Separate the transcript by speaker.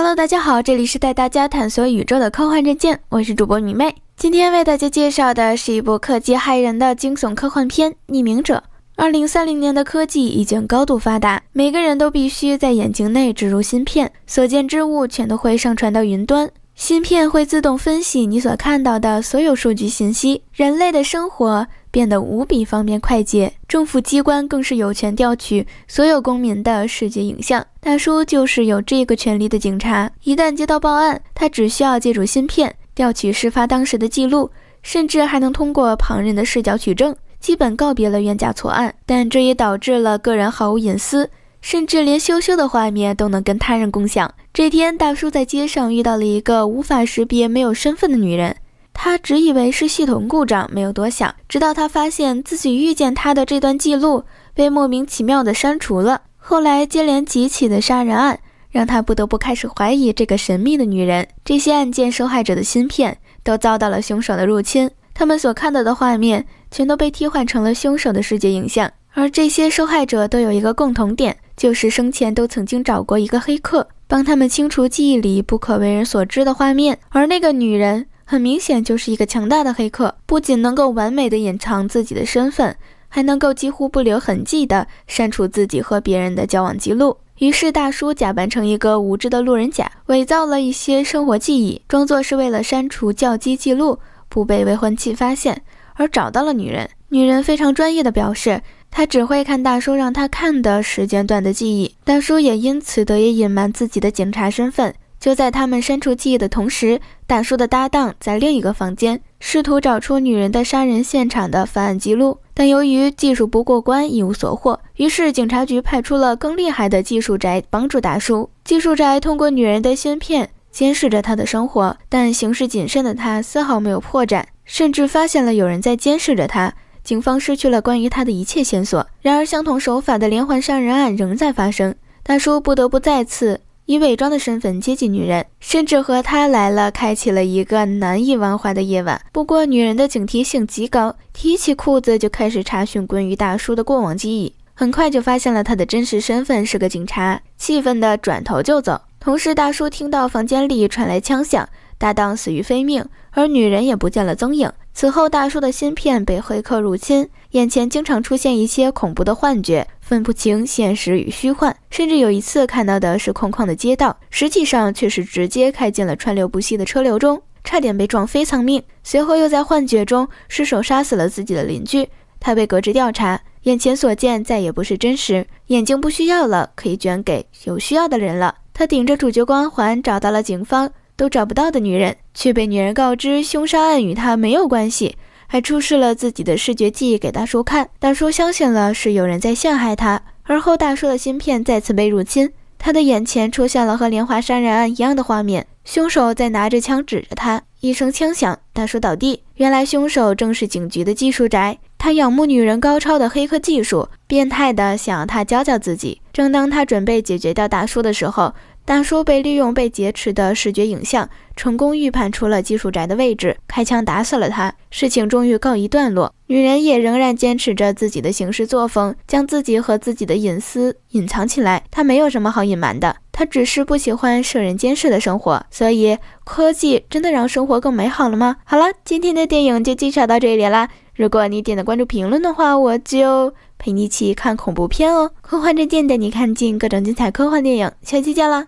Speaker 1: Hello，大家好，这里是带大家探索宇宙的科幻证件，我是主播米妹。今天为大家介绍的是一部科技骇人的惊悚科幻片《匿名者》。二零三零年的科技已经高度发达，每个人都必须在眼睛内植入芯片，所见之物全都会上传到云端，芯片会自动分析你所看到的所有数据信息。人类的生活。变得无比方便快捷，政府机关更是有权调取所有公民的视觉影像。大叔就是有这个权利的警察，一旦接到报案，他只需要借助芯片调取事发当时的记录，甚至还能通过旁人的视角取证，基本告别了冤假错案。但这也导致了个人毫无隐私，甚至连羞羞的画面都能跟他人共享。这天，大叔在街上遇到了一个无法识别、没有身份的女人。他只以为是系统故障，没有多想，直到他发现自己遇见他的这段记录被莫名其妙的删除了。后来接连几起的杀人案，让他不得不开始怀疑这个神秘的女人。这些案件受害者的芯片都遭到了凶手的入侵，他们所看到的画面全都被替换成了凶手的世界影像。而这些受害者都有一个共同点，就是生前都曾经找过一个黑客帮他们清除记忆里不可为人所知的画面。而那个女人。很明显，就是一个强大的黑客，不仅能够完美的隐藏自己的身份，还能够几乎不留痕迹的删除自己和别人的交往记录。于是，大叔假扮成一个无知的路人甲，伪造了一些生活记忆，装作是为了删除叫机记录，不被未婚妻发现而找到了女人。女人非常专业的表示，她只会看大叔让她看的时间段的记忆。大叔也因此得以隐瞒自己的警察身份。就在他们删除记忆的同时，大叔的搭档在另一个房间试图找出女人的杀人现场的犯案记录，但由于技术不过关，一无所获。于是警察局派出了更厉害的技术宅帮助大叔。技术宅通过女人的芯片监视着她的生活，但行事谨慎的他丝毫没有破绽，甚至发现了有人在监视着他。警方失去了关于他的一切线索。然而，相同手法的连环杀人案仍在发生，大叔不得不再次。以伪装的身份接近女人，甚至和她来了，开启了一个难以忘怀的夜晚。不过女人的警惕性极高，提起裤子就开始查询关于大叔的过往记忆，很快就发现了他的真实身份是个警察，气愤的转头就走。同时大叔听到房间里传来枪响，搭档死于非命，而女人也不见了踪影。此后，大叔的芯片被黑客入侵，眼前经常出现一些恐怖的幻觉，分不清现实与虚幻。甚至有一次看到的是空旷的街道，实际上却是直接开进了川流不息的车流中，差点被撞飞丧命。随后又在幻觉中失手杀死了自己的邻居，他被革职调查。眼前所见再也不是真实，眼睛不需要了，可以捐给有需要的人了。他顶着主角光环找到了警方都找不到的女人。却被女人告知凶杀案与他没有关系，还出示了自己的视觉记忆给大叔看，大叔相信了，是有人在陷害他。而后大叔的芯片再次被入侵，他的眼前出现了和连环杀人案一样的画面，凶手在拿着枪指着他，一声枪响，大叔倒地。原来凶手正是警局的技术宅，他仰慕女人高超的黑客技术，变态的想要他教教自己。正当他准备解决掉大叔的时候，大叔被利用、被劫持的视觉影像，成功预判出了技术宅的位置，开枪打死了他。事情终于告一段落。女人也仍然坚持着自己的行事作风，将自己和自己的隐私隐藏起来。她没有什么好隐瞒的，她只是不喜欢受人监视的生活。所以，科技真的让生活更美好了吗？好了，今天的电影就介绍到这里啦。如果你点的关注、评论的话，我就陪你一起看恐怖片哦。科幻之舰带你看尽各种精彩科幻电影，下期见啦！